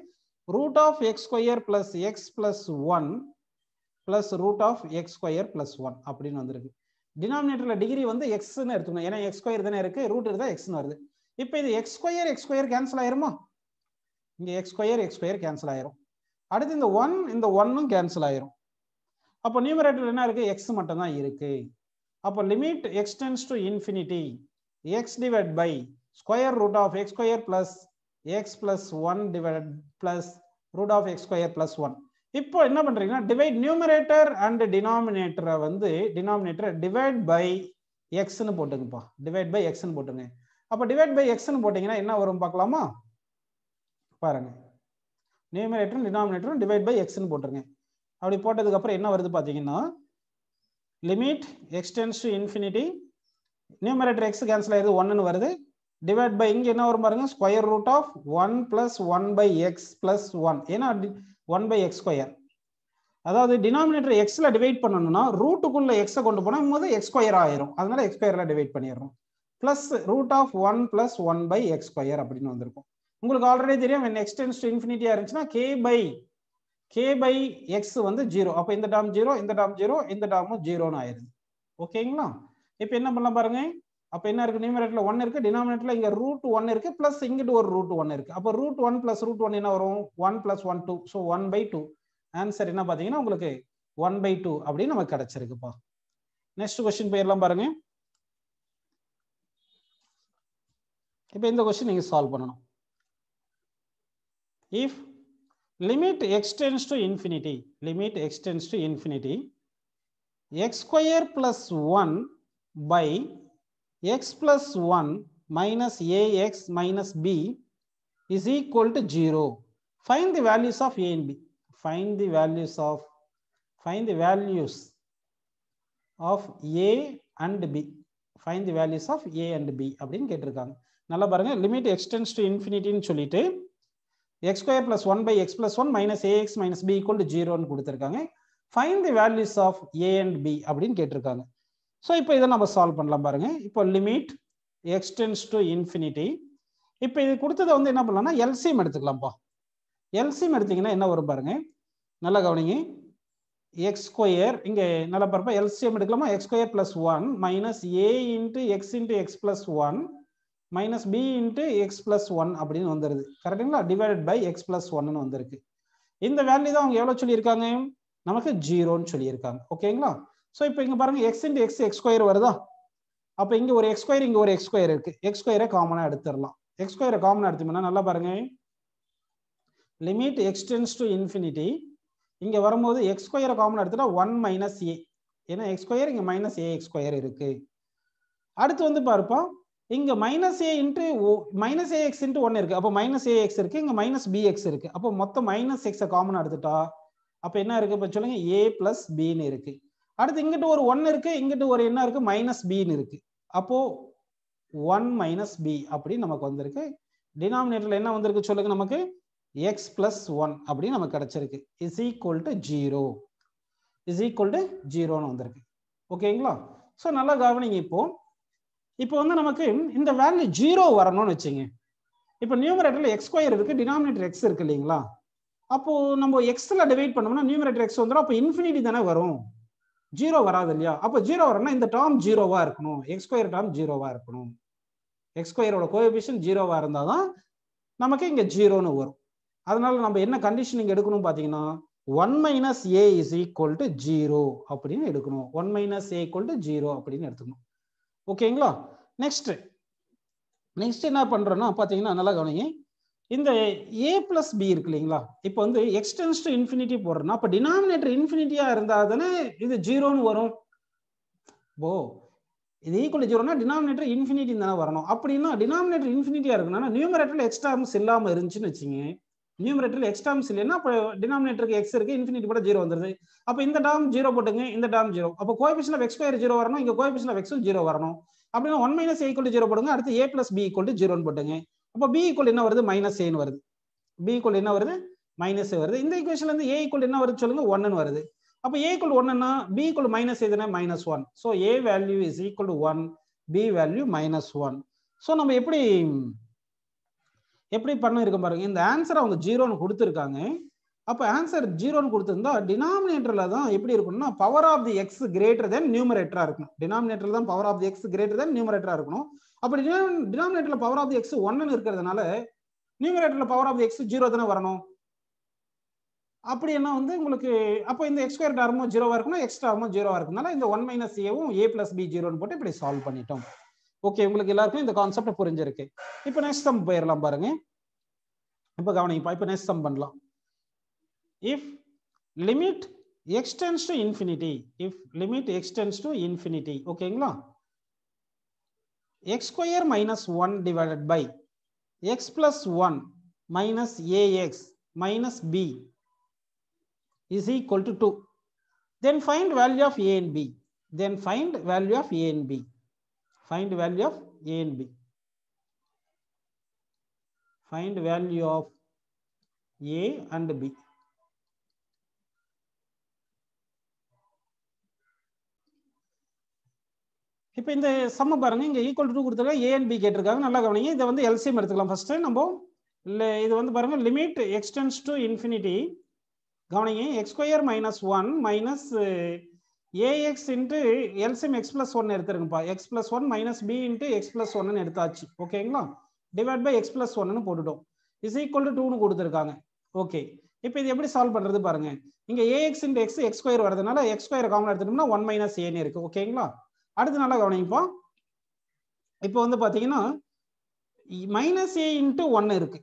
root of x square plus x plus one plus root of x square plus one அப்படின்னு வந்திருக்கு டினாமினேட்டர்ல டிகிரி வந்து எக்ஸ்ன்னு எடுத்துக்கணும் ஏன்னா எக்ஸ் ஸ்கொயர் தானே இருக்கு ரூட் இருந்தால் எக்ஸ்னு வருது இப்போ இது x square x square cancel ஆயிருமா இங்கே x square x square cancel ஆயிரும் அடுத்து இந்த ஒன் இந்த ஒன்னும் கேன்சல் ஆயிரும் அப்போ நியூமரேட்டர் என்ன இருக்கு எக்ஸ் மட்டும் தான் இருக்கு அப்போ limit x tends to infinity x divide by square root of x square plus x plus one divide plus root of x square plus one இப்போ என்ன பண்றீங்கன்னா டிவைட் நியூமரேட்டர் அண்ட் டினாமினேட்டரை வந்து டினாமினேட்டர் டிவைட் பை எக்ஸ்ன்னு போட்டுங்கப்பா டிவைட் பை எக்ஸ்ன்னு போட்டுங்க அப்போ டிவைட் பை எக்ஸ்ன்னு போட்டிங்கன்னா என்ன வரும் பார்க்கலாமா பாருங்க நியூமரேட்டரும் டினாமினேட்டரும் டிவைட் பை எக்ஸ்னு போட்டுருங்க அப்படி போட்டதுக்கப்புறம் என்ன வருது பார்த்தீங்கன்னா limit x tends to infinity numerator x cancel ஆயிருது ஒன்றுன்னு வருது டிவைட் பை இங்கே என்ன வரும் பாருங்க square root of one plus one by x plus one ஏன்னா ஒன் பை எக்ஸ் ஸ்கொயர் அதாவது டினாமினேட்டர் எக்ஸில் டிவைட் பண்ணணும்னா ரூட்டுக்குள்ளே எக்ஸை கொண்டு போனால் போது எக்ஸ் ஸ்கொயர் ஆயிரும் அதனால எக்ஸ் ஸ்கொயரில் டிவைட் பண்ணிடுறோம் plus root of one plus one by x square அப்படின்னு வந்திருக்கும் உங்களுக்கு ஆல்ரெடி தெரியும் வென் எக்ஸ்டென்ஸ் டு இன்ஃபினிட்டியாக இருந்துச்சுன்னா k by k by x வந்து ஜீரோ அப்போ இந்த டாம் ஜீரோ இந்த டாம் ஜீரோ இந்த டாமும் ஜீரோன்னு ஆயிருது ஓகேங்களா இப்போ என்ன பண்ணலாம் பாருங்கள் அப்போ என்ன இருக்கு நியூமரேட்டர்ல ஒன் இருக்கு டினாமினேட்டர்ல இங்க ரூட் ஒன் இருக்கு பிளஸ் இங்கிட்டு ஒரு ரூட் ஒன் இருக்கு அப்போ root one plus root one என்ன வரும் one plus one two so one by two answer என்ன பார்த்தீங்கன்னா உங்களுக்கு ஒன் பை டூ அப்படின்னு நமக்கு கிடைச்சிருக்குப்பா நெக்ஸ்ட் கொஸ்டின் பேர்லாம் பாருங்க இப்போ இந்த கொஸ்டின் நீங்கள் சால்வ் பண்ணணும் if limit x tends to infinity limit x tends to infinity x square plus one by x plus 1 minus ax minus b is equal to 0. Find the values of a and b. Find the values of, find the values of a and b. Find the values of a and b. அப்படின்னு கேட்டிருக்காங்க நல்லா பாருங்க லிமிட் எக்ஸ்டென்ஸ் டு இன்ஃபினிட்டின்னு சொல்லிட்டு x square plus one by x plus one minus ax minus b equal to ஜீரோன்னு கொடுத்துருக்காங்க find the values of a and b அப்படின்னு கேட்டிருக்காங்க ஸோ இப்போ இதை நம்ம சால்வ் பண்ணலாம் பாருங்கள் இப்போ லிமிட் எக்ஸ்டென்ஸ் டு இன்ஃபினிட்டி இப்போ இது கொடுத்ததை வந்து என்ன பண்ணலாம்னா எல்சிஎம் எடுத்துக்கலாம்ப்பா எல்சிஎம் எடுத்தீங்கன்னா என்ன வரும் பாருங்க நல்லா கவனிங்க எக்ஸ் ஸ்கொயர் இங்கே நல்லா பாருப்பா எல்சிஎம் எடுக்கலாமா x square plus one minus a into x into x plus one minus b into x plus one அப்படின்னு வந்துருது கரெக்டுங்களா டிவைடட் பை எக்ஸ் ப்ளஸ் ஒன்னு வந்திருக்கு இந்த வேல்யூ தான் அவங்க எவ்வளோ சொல்லியிருக்காங்க நமக்கு ஜீரோன்னு சொல்லியிருக்காங்க ஓகேங்களா ஸோ இப்போ இங்கே பாருங்கள் x into x x square வருதா அப்போ இங்கே ஒரு எக்ஸ் ஸ்கொயர் இங்கே ஒரு எக்ஸ் ஸ்கொயர் இருக்குது எக்ஸ் ஸ்கொயரை காமனாக எடுத்துடலாம் எக்ஸ் ஸ்கொயரை காமனாக எடுத்தோம்னா நல்லா பாருங்கள் லிமிட் எக்ஸ்டென்ஸ் டு இன்ஃபினிட்டி இங்கே வரும்போது எக்ஸ் ஸ்கொயரை காமனாக எடுத்துட்டா ஒன் மைனஸ் ஏ ஏன்னா எக்ஸ் ஸ்கொயர் இங்கே மைனஸ் ஏ எக்ஸ் ஸ்கொயர் இருக்குது அடுத்து வந்து பார்ப்போம் இங்கே minus a into minus a x into ஒன்று இருக்குது அப்போ மைனஸ் ஏ எக்ஸ் இருக்குது இங்கே மைனஸ் பி எக்ஸ் இருக்குது அப்போ மொத்தம் மைனஸ் எக்ஸை காமன் எடுத்துட்டா அப்போ என்ன இருக்குது இப்போ சொல்லுங்கள் ஏ ப்ளஸ் பின்னு இருக்குது அடுத்து இங்கிட்டு ஒரு ஒன்னு இருக்கு இங்கிட்டு ஒரு என்ன இருக்கு மைனஸ் பின்னு இருக்கு அப்போ ஒன் மைனஸ் பி அப்படின்னு நமக்கு வந்திருக்கு டினாமினேட்டர்ல என்ன வந்திருக்கு சொல்லுங்க நமக்கு எக்ஸ் பிளஸ் ஒன் அப்படின்னு நமக்கு கிடைச்சிருக்கு is equal to zero is equal to ஜீரோன்னு வந்திருக்கு ஓகேங்களா ஸோ நல்லா கவனிங்க இப்போ இப்போ வந்து நமக்கு இந்த வேல்யூ ஜீரோ வரணும்னு வச்சுங்க இப்போ நியூமரேட்டர்ல எக்ஸ் ஸ்கொயர் இருக்கு டினாமினேட்டர் எக்ஸ் இருக்கு இல்லைங்களா அப்போ நம்ம எக்ஸ்ல டிவைட் பண்ணோம்னா நியூமரேட்டர் எக்ஸ் வந்துடும் அப்போ இன்ஃபினிட்டி தானே வரும் ஜீரோ வராது இல்லையா அப்போ ஜீரோ வரனா இந்த டேர்ம் ஜீரோவா இருக்கணும் எக்ஸ்கொயர் டேர்ம் ஜீரோவா இருக்கணும் எக்ஸ்கொயரோட கோஎபிஷன் ஜீரோவா இருந்தால் தான் நமக்கு இங்கே ஜீரோன்னு வரும் அதனால நம்ம என்ன கண்டிஷன் இங்கே எடுக்கணும் பார்த்தீங்கன்னா one minus a is equal to zero அப்படின்னு எடுக்கணும் one minus a equal to zero அப்படின்னு எடுத்துக்கணும் ஓகேங்களா நெக்ஸ்ட் நெக்ஸ்ட் என்ன பண்றோம்னா பார்த்தீங்கன்னா நல்லா கவனிங்க இந்த ஏ பிளஸ் பி இருக்கு இல்லைங்களா இப்போ வந்து எக்ஸ்டென்ஸ் டு இன்ஃபினிட்டி போடுறோம் அப்போ டினாமினேட்டர் இன்ஃபினிட்டியா இருந்தா தானே இது ஜீரோன்னு வரும் ஓ இது ஈக்குவல் ஜீரோனா டினாமினேட்டர் இன்ஃபினிட்டி தானே வரணும் அப்படின்னா டினாமினேட்டர் இன்ஃபினிட்டியா இருக்கணும் நியூமரேட்டர்ல எக்ஸ்டாம்ஸ் இல்லாம இருந்துச்சுன்னு வச்சுங்க நியூமரேட்டர்ல எக்ஸ்டாம்ஸ் இல்லைன்னா அப்போ டினாமினேட்டருக்கு எக்ஸ் இருக்கு இன்ஃபினிட்டி கூட ஜீரோ வந்துருது அப்போ இந்த டேம் ஜீரோ போட்டுங்க இந்த டேம் ஜீரோ அப்போ கோபிஷன் ஆஃப் எக்ஸ்பயர் ஜீரோ வரணும் இங்க கோபிஷன் ஆஃப் எக்ஸும் ஜீரோ வரணும் அப்படின்னா ஒன் மைனஸ் ஈக்குவல் ஜீரோ போடுங்க அடுத்து ஏ பிளஸ் பி ஈக்குவல் ஜீரோன்னு போட்டுங்க அப்போ பி ஈக்குவல் என்ன வருது மைனஸ் ஏன்னு வருது பி ஈக்குவல் என்ன வருது மைனஸ் வருது இந்த ஈக்குவேஷன்ல இருந்து ஏ ஈக்குவல் என்ன வருது சொல்லுங்க ஒன்னு வருது அப்போ ஏ ஈக்குவல் ஒன்னா பி ஈக்குவல் மைனஸ் எதுனா minus one so a value is equal to one b value minus one so நம்ம எப்படி எப்படி இருக்க பாருங்க இந்த ஆன்சர் அவங்க ஜீரோன்னு கொடுத்துருக்காங்க அப்போ ஆன்சர் ஜீரோன்னு கொடுத்துருந்தா டினாமினேட்டரில் தான் எப்படி இருக்கணும்னா power of the x greater than நியூமரேட்டராக இருக்கணும் டினாமினேட்டர் தான் power of the x greater than நியூமரேட்டராக இருக்கணும் அப்படி டினாமினேட்டர்ல பவர் ஆஃப் தி எக்ஸ் ஒன்னு இருக்கிறதுனால நியூமினேட்டர்ல power of the x zero தானே வரணும் அப்படின்னா வந்து உங்களுக்கு அப்போ இந்த எக்ஸ் ஸ்கொயர் டர்மும் ஜீரோவா இருக்கணும் எக்ஸ் டர்மும் ஜீரோவா இருக்கனால இந்த ஒன் மைனஸ் ஏவும் ஏ பிளஸ் பி ஜீரோன்னு போட்டு இப்படி சால்வ் பண்ணிட்டோம் ஓகே உங்களுக்கு எல்லாருக்கும் இந்த கான்செப்ட் புரிஞ்சிருக்கு இப்போ நெக்ஸ்ட் சம் போயிடலாம் பாருங்க இப்போ கவனிப்பா இப்போ நெக்ஸ்ட் சம் பண்ணலாம் if limit x tends to infinity if limit x tends to infinity ஓகேங்களா x square minus 1 divided by x plus 1 minus ax minus b is equal to 2. Then find value of a and b. Then find value of a and b. Find value of a and b. Find value of a and b. இப்போ இந்த சம்ம பாருங்க இங்கே ஈக்குவல் டூ கொடுத்துருக்காங்க ஏஎன்பி கேட்டிருக்காங்க நல்லா கவனிங்க இதை வந்து எல்சிஎம் எடுத்துக்கலாம் ஃபஸ்ட்டு நம்ம இல்லை இது வந்து பாருங்கள் லிமிட் எக்ஸ்டென்ஸ் டு இன்ஃபினிட்டி கவனிங்க x square minus one minus ax into LCM x plus one எடுத்துருங்கப்பா x plus one minus b into x plus ஒன்னு எடுத்தாச்சு ஓகேங்களா டிவைட் பை எக்ஸ் ப்ளஸ் ஒன்னு போட்டுட்டோம் இஸ் ஈக்குவல் டு டூன்னு கொடுத்துருக்காங்க ஓகே இப்போ இது எப்படி சால்வ் பண்ணுறது பாருங்க இங்கே ax into x x square வரதுனால எக்ஸ் ஸ்கொயர் காமன் எடுத்துட்டோம்னா ஒன் மைனஸ் ஏன்னு இருக்குது ஓகேங்களா அடுத்து நல்லா கவனிப்போம் இப்போ வந்து பார்த்தீங்கன்னா மைனஸ் ஏ இன்ட்டு ஒன்று இருக்கு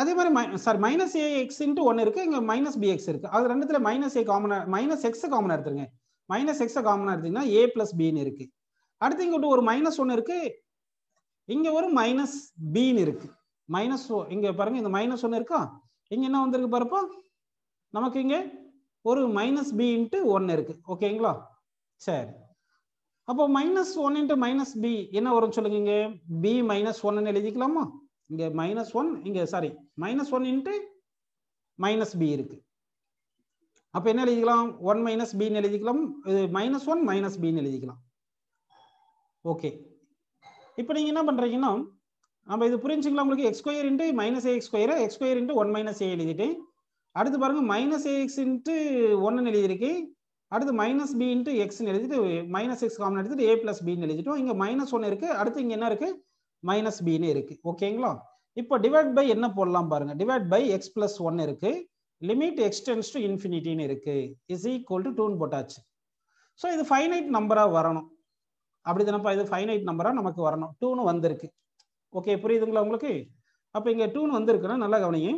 அதே மாதிரி sir minus a x into ஒன்று இருக்கு இங்கே மைனஸ் பிஎக்ஸ் இருக்கு அது ரெண்டுத்துல மைனஸ் ஏ காமனாக மைனஸ் எக்ஸை காமனாக எடுத்துருங்க மைனஸ் எக்ஸை காமனாக எடுத்தீங்கன்னா ஏ பிளஸ் பின்னு இருக்கு அடுத்து இங்கிட்ட ஒரு மைனஸ் ஒன்று இருக்கு இங்கே ஒரு மைனஸ் பின்னு இருக்கு மைனஸ் இங்கே பாருங்க இந்த மைனஸ் ஒன்று இருக்கா இங்கே என்ன வந்திருக்கு பாருப்போ நமக்கு இங்கே ஒரு மைனஸ் பி இன்ட்டு ஒன்று இருக்கு ஓகேங்களா சரி அப்போ minus one into minus b என்ன வரும் சொல்லுங்க இங்கே பி மைனஸ் ஒன்னு எழுதிக்கலாமா இங்கே மைனஸ் ஒன் இங்கே sorry minus one into minus b இருக்கு அப்போ என்ன எழுதிக்கலாம் ஒன் மைனஸ் பின்னு எழுதிக்கலாம் இது மைனஸ் ஒன் மைனஸ் பின்னு எழுதிக்கலாம் ஓகே இப்போ நீங்கள் என்ன பண்ணுறீங்கன்னா நம்ம இது புரிஞ்சுக்கலாம் உங்களுக்கு x square into minus a x square x square into one minus a எழுதிட்டு அடுத்து பாருங்கள் மைனஸ் ஏ எக்ஸ் இன்ட்டு ஒன்றுன்னு எழுதியிருக்கு அடுத்து மைனஸ் பி இன்ட்டு எக்ஸ்னு எழுதிட்டு மைனஸ் எக்ஸ் காமன் எடுத்துட்டு ஏ பிளஸ் பின்னு எழுதிட்டோம் இங்கே மைனஸ் ஒன்று இருக்குது அடுத்து இங்கே என்ன இருக்குது மைனஸ் பின்னு இருக்குது ஓகேங்களா இப்போ டிவைட் பை என்ன போடலாம் பாருங்கள் divide by x plus one இருக்குது லிமிட் எக்ஸ்டென்ஸ் டு இன்ஃபினிட்டின்னு இருக்குது இஸ் ஈக்குவல் டு டூன் போட்டாச்சு ஸோ இது ஃபைனைட் நம்பராக வரணும் அப்படி தானப்பா இது ஃபைனைட் நம்பராக நமக்கு வரணும் டூன்னு வந்திருக்கு ஓகே புரியுதுங்களா உங்களுக்கு அப்போ இங்கே டூன்னு வந்திருக்குன்னா நல்லா கவனிங்க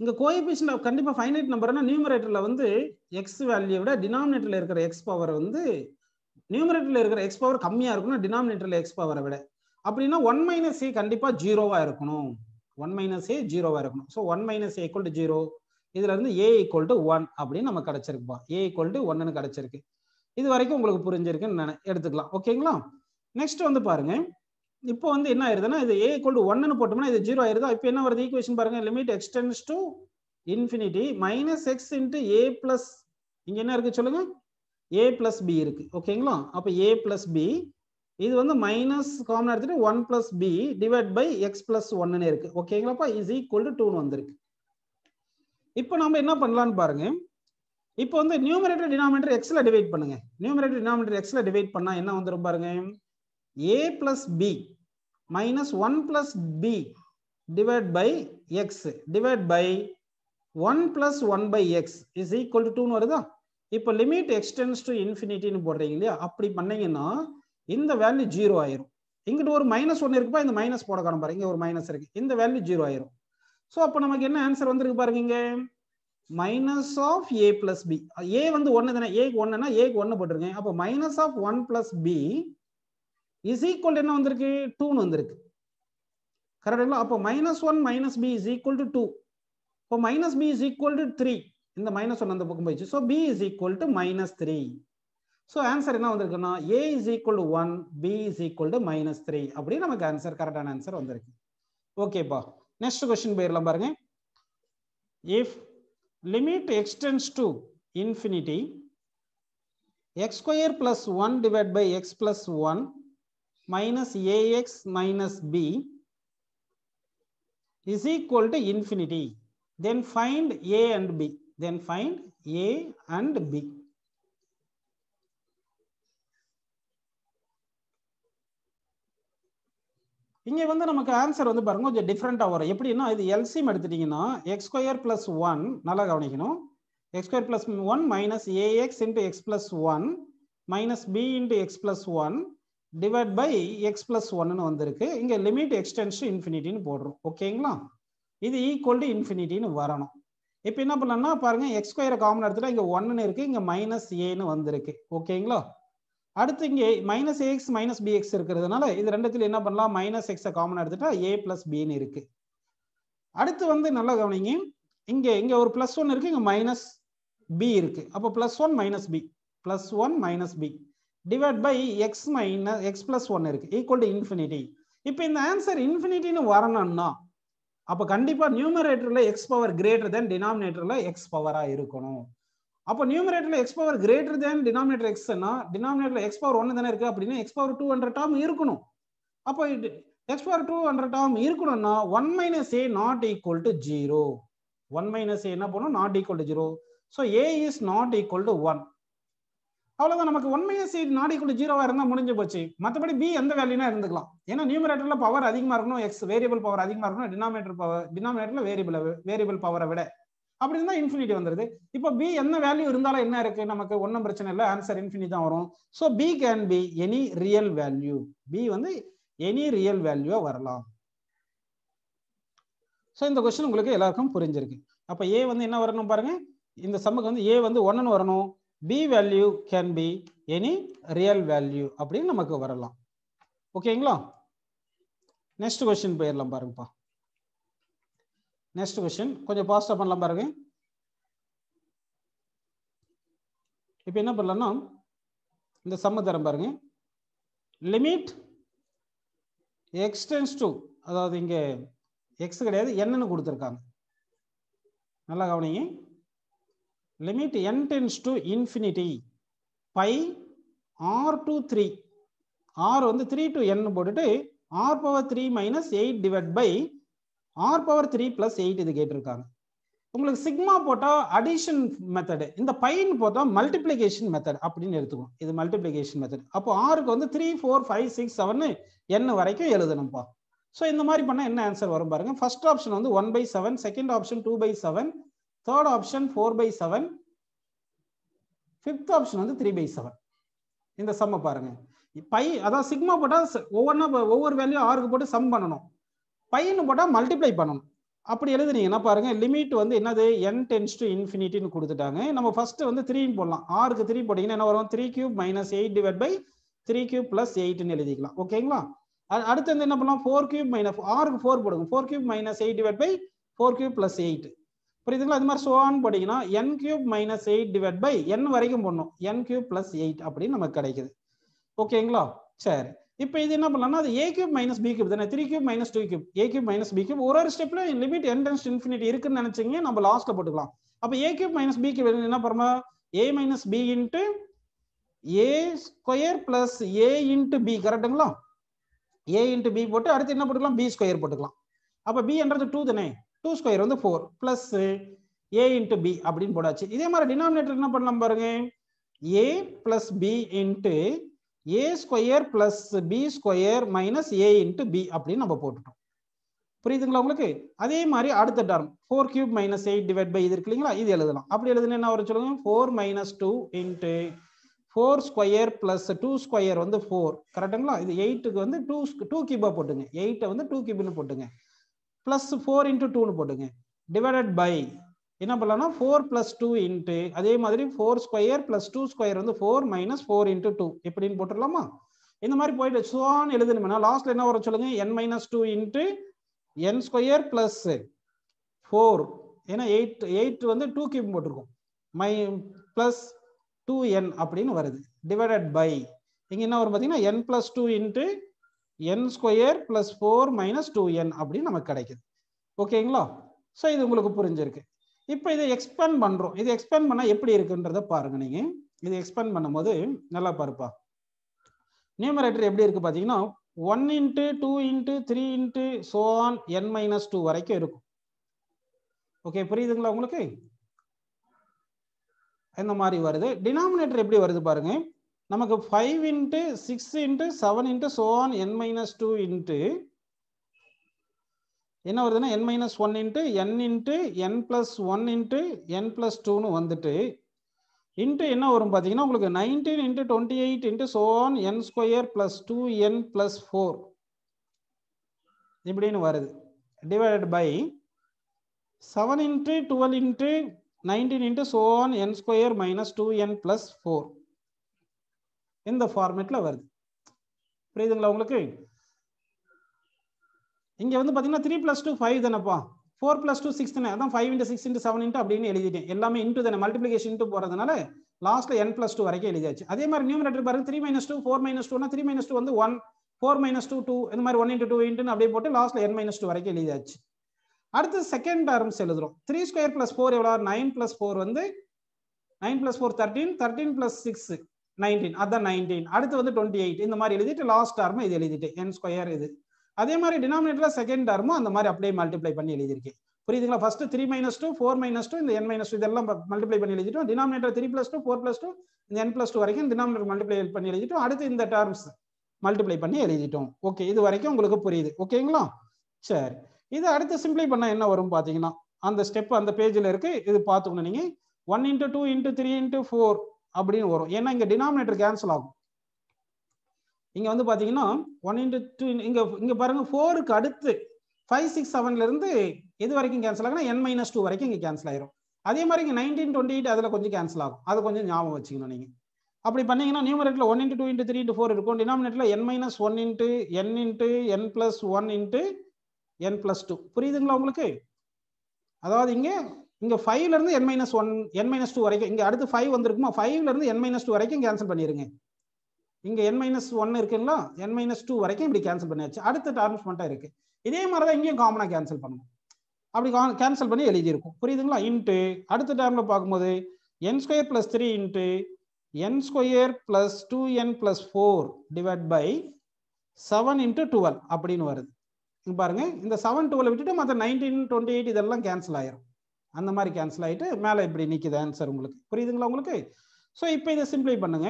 இங்க கோஎபிஷன் கண்டிப்பாக ஃபைனைட் நம்பர்னா நியூமரேட்டர்ல வந்து எக்ஸ் வேல்யூ விட டினாமினேட்டர்ல இருக்கிற எக்ஸ் பவர் வந்து நியூமரேட்டர்ல இருக்கிற எக்ஸ் பவர் கம்மியா இருக்கணும் டினாமினேட்டர்ல எக்ஸ் பவரை விட அப்படின்னா ஒன் மைனஸ் ஏ கண்டிப்பா ஜீரோவா இருக்கணும் ஒன் மைனஸ் ஏ ஜீரோவா இருக்கணும் so one minus a equal to zero இதுல இருந்து ஏ ஈக்குவல் டு ஒன் அப்படின்னு நம்ம கிடைச்சிருக்குப்பா ஏ ஈக்குவல் டு ஒன்னு கிடைச்சிருக்கு இது வரைக்கும் உங்களுக்கு புரிஞ்சிருக்குன்னு எடுத்துக்கலாம் ஓகேங்களா நெக்ஸ்ட் வந்து பாருங்க இப்போ வந்து என்ன ஆயிருதுன்னா இது ஏ ஈக்குவல் டு ஒன்னு போட்டோம்னா இது ஜீரோ ஆயிருது இப்போ என்ன வருது ஈக்குவேஷன் பாருங்க limit x tends to infinity minus x into a plus இங்க என்ன இருக்கு சொல்லுங்க ஏ பிளஸ் பி இருக்கு ஓகேங்களா அப்போ ஏ பிளஸ் பி இது வந்து மைனஸ் காமன் எடுத்துட்டு one plus b divide by x plus ஒன்னு இருக்கு ஓகேங்களாப்பா இஸ் ஈக்குவல் டு டூன்னு வந்திருக்கு இப்போ நம்ம என்ன பண்ணலான்னு பாருங்க இப்போ வந்து நியூமரேட்டர் டினாமினேட்டர் எக்ஸில் டிவைட் பண்ணுங்க நியூமரேட்டர் டினாமினேட்டர் எக்ஸ்ல டிவைட் பண்ணால் என்ன வந்துடும் பாருங்க a plus b minus 1 plus b divided by x divided by 1 plus 1 by x is equal to 2 வருதா இப்போ லிமிட் எக்ஸ்டென்ஸ் டு இன்ஃபினிட்டின்னு போடுறீங்க இல்லையா அப்படி பண்ணீங்கன்னா இந்த வேல்யூ ஜீரோ ஆயிரும் இங்கிட்ட ஒரு மைனஸ் ஒன்று இருக்குப்பா இந்த மைனஸ் போட காணும் பாருங்க ஒரு மைனஸ் இருக்கு இந்த வேல்யூ ஜீரோ ஆயிரும் ஸோ அப்போ நமக்கு என்ன ஆன்சர் வந்திருக்கு பாருங்க minus of a plus b a வந்து ஒன்று தானே ஏக்கு ஒன்றுனா ஏக்கு ஒன்று போட்டிருக்கேன் அப்போ minus of one plus b is equal என்ன வந்திருக்கு டூன்னு வந்திருக்கு கரெக்டுங்களா அப்போ minus one minus b is equal to two இப்போ minus b is equal to three இந்த மைனஸ் ஒன் அந்த பக்கம் போயிடுச்சு so b is equal to minus three so answer என்ன வந்திருக்குன்னா a is equal to one B is equal to minus three அப்படின்னு நமக்கு ஆன்சர் கரெக்டான ஆன்சர் வந்திருக்கு ஓகேப்பா நெக்ஸ்ட் கொஸ்டின் போயிடலாம் பாருங்க if limit x tends to infinity x square plus one divide by x plus one minus ax minus b is equal to infinity. Then find a and b. Then find a and b. இங்க வந்து நமக்கு ஆன்சர் வந்து பாருங்க கொஞ்சம் டிஃப்ரெண்ட்டாக வரும் எப்படின்னா இது எல்சிஎம் எடுத்துட்டீங்கன்னா எக்ஸ் ஸ்கொயர் ப்ளஸ் ஒன் நல்லா கவனிக்கணும் x square plus one minus ax into x plus one minus b into x plus one divide by x plus ஒன்னு வந்திருக்கு இங்கே லிமிட் எக்ஸ்டென்ஷன் இன்ஃபினிட்டின்னு போடுறோம் ஓகேங்களா இது ஈக்குவல் டு இன்ஃபினிட்டின்னு வரணும் இப்போ என்ன பண்ணலாம்னா பாருங்க எக்ஸ் ஸ்கொயரை காமன் எடுத்துட்டா இங்கே ஒன்னு இருக்கு இங்கே மைனஸ் ஏன்னு வந்திருக்கு ஓகேங்களா அடுத்து இங்கே மைனஸ் ஏஎக்ஸ் மைனஸ் பிஎக்ஸ் இருக்கிறதுனால இது ரெண்டுத்தில் என்ன பண்ணலாம் மைனஸ் எக்ஸை காமன் எடுத்துட்டா ஏ பிளஸ் பின்னு இருக்கு அடுத்து வந்து நல்லா கவனிங்க இங்கே இங்கே ஒரு ப்ளஸ் ஒன் இருக்குது இங்கே மைனஸ் பி இருக்குது அப்போ plus one minus b plus one minus b divide by x minus x plus one இருக்கு ஈக்குவல் டு இன்ஃபினிட்டி இப்போ இந்த ஆன்சர் இன்ஃபினிட்டின்னு வரணும்னா அப்போ கண்டிப்பாக நியூமரேட்டரில் எக்ஸ் பவர் கிரேட்டர் தென் டினாமினேட்டரில் எக்ஸ் பவராக இருக்கணும் அப்போ நியூமரேட்டரில் x power greater than denominator எக்ஸ்னா டினாமினேட்டரில் எக்ஸ் பவர் ஒன்று தானே இருக்குது அப்படின்னா x power two hundred term இருக்கணும் அப்போ x power two hundred term இருக்கணும்னா one minus a not equal to zero one minus a என்ன பண்ணணும் not equal to zero so a is not equal to one அவ்வளவுதான் நமக்கு ஒன்மைய சைடு நாடிக்குள்ள ஜீரோவா இருந்தா முடிஞ்சு போச்சு மற்றபடி பி எந்த வேல்யூனா இருந்துக்கலாம் ஏன்னா நியூமரேட்டர்ல பவர் அதிகமா இருக்கணும் எக்ஸ் வேரியபிள் பவர் அதிகமா இருக்கணும் டினாமேட்டர் பவர் டினாமேட்டர்ல வேரியபிள் வேரியபிள் பவரை விட அப்படி இருந்தா இன்ஃபினிட்டி வந்துருது இப்போ பி என்ன வேல்யூ இருந்தாலும் என்ன இருக்கு நமக்கு ஒன்றும் பிரச்சனை இல்லை ஆன்சர் இன்ஃபினிட்டி தான் வரும் so b can be any real value b வந்து எனி ரியல் வேல்யூவா வரலாம் ஸோ இந்த கொஸ்டின் உங்களுக்கு எல்லாருக்கும் புரிஞ்சிருக்கு அப்போ ஏ வந்து என்ன வரணும் பாருங்க இந்த சம்முக்கு வந்து ஏ வந்து ஒன்னு வரணும் b value can be any real value அப்படின்னு நமக்கு வரலாம் ஓகேங்களா நெக்ஸ்ட் கொஸ்டின் போயிடலாம் பாருங்கப்பா next question கொஞ்சம் பாஸ்டாக பண்ணலாம் பாருங்க இப்போ என்ன நாம் இந்த சம்மத்தரம் தரம் limit லிமிட் எக்ஸ்டென்ஸ் to அதாவது இங்கே எக்ஸ் கிடையாது என்னனு கொடுத்துருக்காங்க நல்லா கவனிங்க limit n tends to infinity pi r to 3 r வந்து 3 to n போட்டுட்டு r power 3 minus 8 divided by r power 3 plus 8 இது கேட்டிருக்காங்க உங்களுக்கு சிக்மா போட்டால் அடிஷன் மெத்தடு இந்த பைன் போட்டால் மல்டிப்ளிகேஷன் மெத்தட் அப்படின்னு எடுத்துக்கோம் இது மல்டிப்ளிகேஷன் மெத்தட் அப்போ ஆருக்கு வந்து த்ரீ ஃபோர் ஃபைவ் சிக்ஸ் 7 என்ன வரைக்கும் எழுதணும்ப்பா ஸோ இந்த மாதிரி பண்ணால் என்ன ஆன்சர் வரும் பாருங்க ஃபர்ஸ்ட் ஆப்ஷன் வந்து one by seven second option two by third option four by seven fifth option வந்து த்ரீ பை செவன் இந்த சம்மை பாருங்க பை அதாவது சிக்மா போட்டால் ஒவ்வொன்றா ஒவ்வொரு வேல்யூ ஆறுக்கு போட்டு சம் பண்ணணும் பையனு போட்டால் மல்டிப்ளை பண்ணணும் அப்படி எழுதுனீங்கன்னா பாருங்க லிமிட் வந்து என்னது என் டென்ஸ் டு இன்ஃபினிட்டின்னு கொடுத்துட்டாங்க நம்ம ஃபர்ஸ்ட் வந்து த்ரீன்னு போடலாம் ஆறுக்கு த்ரீ போட்டிங்கன்னா என்ன வரும் three cube minus eight divide by three cube plus எயிட்னு எழுதிக்கலாம் ஓகேங்களா அடுத்து வந்து என்ன பண்ணலாம் ஃபோர் கியூப் மைனஸ் ஆறுக்கு ஃபோர் போடுங்க four cube minus eight divide by four cube plus eight புரியுதுங்களா அது மாதிரி சோவான் போட்டிங்கன்னா n cube minus eight divide by n வரைக்கும் பண்ணும் என் கியூப் ப்ளஸ் எயிட் அப்படின்னு நமக்கு கிடைக்குது ஓகேங்களா சரி இப்போ இது என்ன பண்ணலாம்னா அது a cube minus b cube தானே three cube minus two cube a cube minus b cube ஒரு ஒரு ஸ்டெப்ல லிமிட் என்ட்ரன்ஸ் இன்ஃபினிட்டி இருக்குன்னு நினைச்சிங்க நம்ம லாஸ்ட்ல போட்டுக்கலாம் அப்போ a cube minus b cube என்ன பண்ணுமா a minus b into a square plus a into b கரெக்டுங்களா ஏ இன்ட்டு பி போட்டு அடுத்து என்ன போட்டுக்கலாம் பி ஸ்கொயர் போட்டுக்கலாம் அப்போ பி என்றது டூ தானே டூ ஸ்கொயர் வந்து four plus a into b அப்படின்னு போடாச்சு இதே மாதிரி டினாமினேட்டர் என்ன பண்ணலாம் பாருங்க a plus b into a square plus b square minus a into b அப்படின்னு நம்ம போட்டுட்டோம் புரியுதுங்களா உங்களுக்கு அதே மாதிரி அடுத்த term four cube minus eight divide by இது இருக்கு இல்லைங்களா இது எழுதலாம் அப்படி எழுதுனா என்ன வரும் சொல்லுங்க four minus two into four square plus two square வந்து ஃபோர் கரெக்டுங்களா இது எயிட்டுக்கு வந்து டூ டூ கியூபாக போட்டுங்க எயிட்டை வந்து டூ கியூப்னு போட்டுங்க பிளஸ் ஃபோர் இன்ட்டு டூன்னு போட்டுங்க டிவைடட் பை என்ன பண்ணலாம்னா ஃபோர் ப்ளஸ் டூ இன்ட்டு அதே மாதிரி four square plus two square வந்து four minus four into two எப்படின்னு போட்டுடலாமா இந்த மாதிரி போயிட்டு சுவான் எழுதணும்னா லாஸ்ட்ல என்ன வர சொல்லுங்க n minus two into n square plus four ஏன்னா எயிட் எயிட் வந்து டூ கியூப் போட்டிருக்கோம் மை ப்ளஸ் டூ என் அப்படின்னு வருது டிவைடட் பை இங்கே என்ன வரும் பார்த்தீங்கன்னா n plus two into n square plus four minus two n அப்படின்னு நமக்கு கிடைக்குது ஓகேங்களா ஸோ இது உங்களுக்கு புரிஞ்சிருக்கு இப்போ இதை எக்ஸ்பேண்ட் பண்ணுறோம் இது எக்ஸ்பேண்ட் பண்ணால் எப்படி இருக்குன்றத பாருங்கள் நீங்கள் இது எக்ஸ்பேண்ட் பண்ணும்போது நல்லா பாருப்பா நியூமரேட்டர் எப்படி இருக்குது பார்த்தீங்கன்னா one into two into three into so on n minus two வரைக்கும் இருக்கும் ஓகே புரியுதுங்களா உங்களுக்கு இந்த மாதிரி வருது டினாமினேட்டர் எப்படி வருது பாருங்கள் நமக்கு five into six into seven into so on n minus two into என்ன வருதுன்னா n minus one into n into n plus one into n plus டூன்னு வந்துட்டு இன்ட்டு என்ன வரும் பார்த்தீங்கன்னா உங்களுக்கு nineteen into twenty eight into so on n square plus two n plus four இப்படின்னு வருது divided by seven into twelve into nineteen into so on n square minus two n plus four இந்த ஃபார்மேட்ல வருது புரியுதுங்களா உங்களுக்கு இங்க வந்து பாத்தீங்கன்னா த்ரீ பிளஸ் டூ ஃபைவ் தானேப்பா ஃபோர் பிளஸ் டூ சிக்ஸ் தானே அதான் five into six into seven into அப்படின்னு எழுதிட்டேன் எல்லாமே இன்ட்டு தானே மல்டிபிளிகேஷன் இன்ட்டு போறதுனால லாஸ்ட்ல என் பிளஸ் டூ வரைக்கும் எழுதியாச்சு அதே மாதிரி நியூமரேட்டர் பாருங்க three minus two four minus டூனா த்ரீ மைனஸ் டூ வந்து one four minus two two இந்த மாதிரி ஒன் இன்ட்டு டூ இன்ட்டுன்னு அப்படியே போட்டு லாஸ்ட்ல என் மைனஸ் டூ வரைக்கும் எழுதியாச்சு அடுத்து செகண்ட் டேர்ம்ஸ் எழுதுறோம் த்ரீ ஸ்கொயர் பிளஸ் ஃபோர் எவ்வளோ நைன் பிளஸ் ஃபோர் வந்து nine plus four thirteen thirteen plus six nineteen அதான் நைன்டீன் அடுத்து வந்து டுவெண்ட்டி எயிட் இந்த மாதிரி எழுதிட்டு லாஸ்ட் டார்மும் இது எழுதிட்டு என் ஸ்கொயர் இது அதே மாதிரி டினாமினேட்டர் செகண்ட் டர்மும் அந்த மாதிரி அப்படியே மல்டிப்ளை பண்ணி எழுதியிருக்கேன் புரியுதுங்களா first three minus two four minus two இந்த என் மைனஸ் டூ இதெல்லாம் மல்டிப்ளை பண்ணி எழுதிட்டோம் denominator three plus two four plus two இந்த என் பிளஸ் டூ வரைக்கும் டினாமினேட் மல்டிப்ளை பண்ணி எழுதிட்டோம் அடுத்து இந்த டேர்ம்ஸ் மல்டிப்ளை பண்ணி எழுதிட்டோம் ஓகே இது வரைக்கும் உங்களுக்கு புரியுது ஓகேங்களா சரி இது அடுத்து சிம்பிளை பண்ணால் என்ன வரும் பார்த்தீங்கன்னா அந்த ஸ்டெப் அந்த பேஜில் இருக்கு இது பார்த்துக்கணும் நீங்கள் one into two into three into four அப்படின்னு வரும் ஏன்னா இங்கே டினாமினேட்டர் கேன்சல் ஆகும் இங்கே வந்து பார்த்தீங்கன்னா ஒன் இன்ட்டு டூ இங்கே இங்கே பாருங்கள் ஃபோருக்கு அடுத்து ஃபைவ் சிக்ஸ் செவன்லேருந்து எது வரைக்கும் கேன்சல் ஆகுனா என் மைனஸ் டூ வரைக்கும் இங்கே கேன்சல் ஆயிரும் அதே மாதிரி இங்கே நைன்டீன் டுவெண்ட்டி எயிட் அதில் கொஞ்சம் கேன்சல் ஆகும் அது கொஞ்சம் ஞாபகம் வச்சுக்கணும் நீங்கள் அப்படி பண்ணீங்கன்னா நியூமரேட்டில் one into two into three into four இருக்கும் டினாமினேட்டில் n minus one into n into n plus one into n plus two புரியுதுங்களா உங்களுக்கு அதாவது இங்கே இங்கே ஃபைவ்ல இருந்து n minus one n minus two வரைக்கும் இங்கே அடுத்து ஃபைவ் வந்துருக்குமா ஃபைவ்ல இருந்து என் மைனஸ் டூ வரைக்கும் கேன்சல் பண்ணிருங்க இங்கே என் மைனஸ் ஒன் இருக்குங்களா என் மைனஸ் டூ வரைக்கும் இப்படி கேன்சல் பண்ணியாச்சு அடுத்த டேர்ம்ஸ் மட்டும் இருக்கு இதே மாதிரி தான் இங்கேயும் காமனாக கேன்சல் பண்ணணும் அப்படி கேன்சல் பண்ணி எழுதியிருக்கும் புரியுதுங்களா இன்ட்டு அடுத்த டேர்ம்ல பார்க்கும்போது n square plus three into n square plus two n plus four divide by seven into twelve அப்படின்னு வருது பாருங்க இந்த செவன் டுவெல் விட்டுட்டு மற்ற நைன்டீன் டுவெண்ட்டி எயிட் இதெல்லாம் கேன்சல் ஆயிரும் அந்த மாதிரி கேன்சல் ஆகிட்டு மேலே இப்படி நிற்கிது ஆன்சர் உங்களுக்கு புரியுதுங்களா உங்களுக்கு ஸோ இப்போ இதை சிம்ப்ளை பண்ணுங்க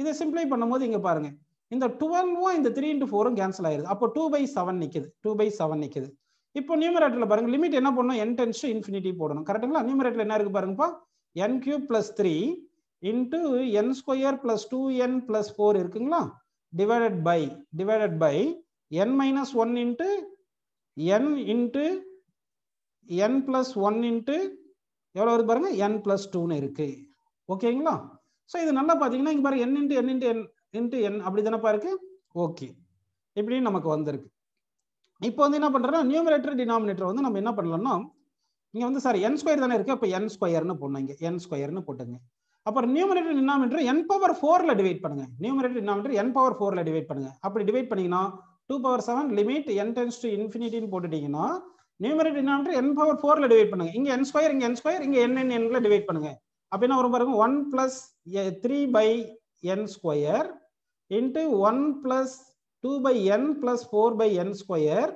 இதை சிம்ப்ளை பண்ணும்போது இங்கே பாருங்க இந்த டுவெல்வும் இந்த த்ரீ இன்ட்டு ஃபோரும் கேன்சல் ஆயிருது அப்போ டூ பை செவன் நிற்குது டூ பை செவன் நிற்குது இப்போ நியூமரேட்டரில் பாருங்க லிமிட் என்ன பண்ணணும் என் டென்ஸ் இன்ஃபினிட்டி போடணும் கரெக்டுங்களா நியூமரேட்டர் என்ன இருக்கு பாருங்கப்பா n cube plus three into n square plus two n plus four இருக்குங்களா divided by divided by n minus one into n into n plus one into எவ்வளோ வருது பாருங்கள் என் ப்ளஸ் டூன்னு இருக்குது ஓகேங்களா ஸோ இது நல்லா பார்த்தீங்கன்னா இங்கே பாருங்கள் n into n into n into n அப்படி தானேப்பா இருக்குது ஓகே இப்படின்னு நமக்கு வந்திருக்கு இப்போ வந்து என்ன பண்ணுறோம்னா நியூமரேட்டர் டினாமினேட்டர் வந்து நம்ம என்ன பண்ணலன்னா இங்கே வந்து சார் என் ஸ்கொயர் தானே இருக்குது அப்போ என் ஸ்கொயர்னு போடணும் இங்கே என் ஸ்கொயர்னு போட்டுங்க அப்புறம் நியூமரேட்டர் டினாமினேட்டர் என் பவர் ஃபோரில் டிவைட் பண்ணுங்க நியூமரேட்டர் டினாமினேட்டர் என் பவர் ஃபோரில் டிவைட் பண்ணுங்க அப்படி டிவைட் பண்ணிங்கன்னா two power seven limit n tends to இன்ஃபினிட்டின்னு போட்டுட்டிங்கன்னா நியூமரேட் டினாமினேட்டர் என் பவர் ஃபோரில் டிவைட் பண்ணுங்க இங்கே என் ஸ்கொயர் இங்கே என் ஸ்கொயர் இங்கே என் என் என்ல டிவைட் பண்ணுங்க அப்படின்னா வரும் பாருங்க one plus three by n square into one plus two by n plus four by n square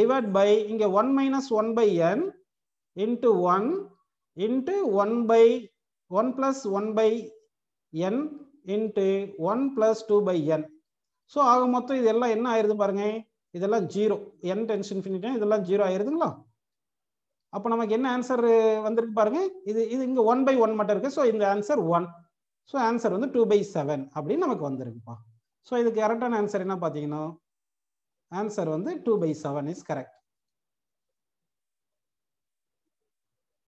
divide by இங்கே one minus one by n into one into one by one plus one by n into one plus two by n so ஆக மொத்தம் இதெல்லாம் என்ன ஆயிருது பாருங்கள் இதெல்லாம் ஜீரோ என் டென்ஸ் இன்ஃபினிட்டா இதெல்லாம் ஜீரோ ஆயிருதுங்களா அப்போ நமக்கு என்ன ஆன்சர் வந்திருக்கு பாருங்க இது இது இங்கே ஒன் பை ஒன் மட்டும் இருக்கு ஸோ இந்த ஆன்சர் ஒன் ஸோ ஆன்சர் வந்து டூ பை செவன் அப்படின்னு நமக்கு வந்திருக்குப்பா ஸோ இதுக்கு கரெக்டான ஆன்சர் என்ன பார்த்தீங்கன்னா ஆன்சர் வந்து two by seven is correct